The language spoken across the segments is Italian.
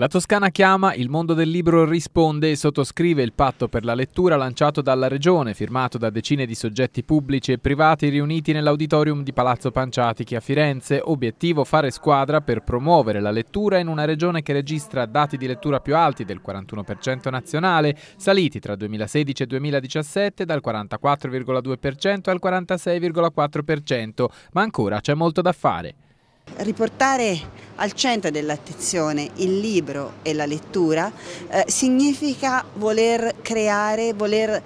La Toscana chiama, il mondo del libro risponde e sottoscrive il patto per la lettura lanciato dalla Regione, firmato da decine di soggetti pubblici e privati riuniti nell'auditorium di Palazzo Panciatichi a Firenze, obiettivo fare squadra per promuovere la lettura in una regione che registra dati di lettura più alti del 41% nazionale, saliti tra 2016 e 2017 dal 44,2% al 46,4%, ma ancora c'è molto da fare. Riportare al centro dell'attenzione il libro e la lettura eh, significa voler creare, voler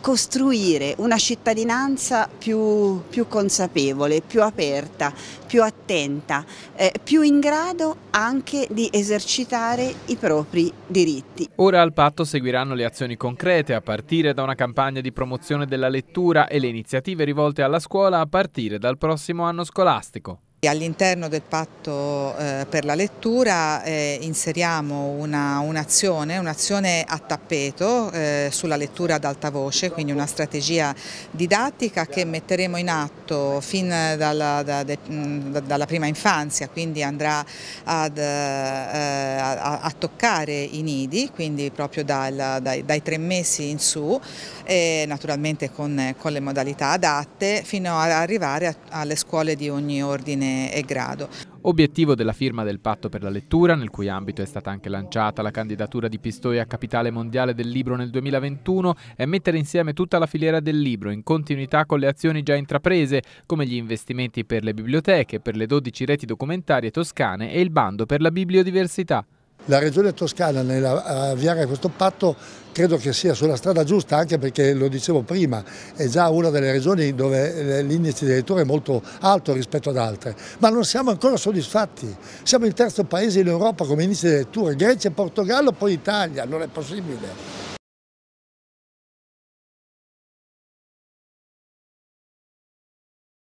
costruire una cittadinanza più, più, consapevole, più aperta, più attenta, eh, più in grado anche di esercitare i propri diritti. Ora al patto seguiranno le azioni concrete a partire da una campagna di promozione della lettura e le iniziative rivolte alla scuola a partire dal prossimo anno scolastico. All'interno del patto eh, per la lettura eh, inseriamo un'azione, un un'azione a tappeto eh, sulla lettura ad alta voce, quindi una strategia didattica che metteremo in atto fin dalla, da, de, dalla prima infanzia, quindi andrà ad, a, a, toccare i nidi, quindi proprio dal, dai, dai, tre mesi in su, naturalmente con, con, le modalità adatte, fino ad arrivare alle scuole di ogni ordine ordine e grado. Obiettivo della firma del patto per la lettura, nel cui ambito è stata anche lanciata la candidatura di Pistoia a capitale mondiale del libro nel 2021, è mettere insieme tutta la filiera del libro in continuità con le azioni già intraprese, come gli investimenti per le biblioteche, per le 12 reti documentarie toscane e il bando per la bibliodiversità la Regione Toscana nell'avviare questo patto credo che sia sulla strada giusta anche perché lo dicevo prima è già una delle regioni dove l'indice di lettura è molto alto rispetto ad altre ma non siamo ancora soddisfatti siamo il terzo paese in Europa come indice di lettura Grecia e Portogallo poi Italia non è possibile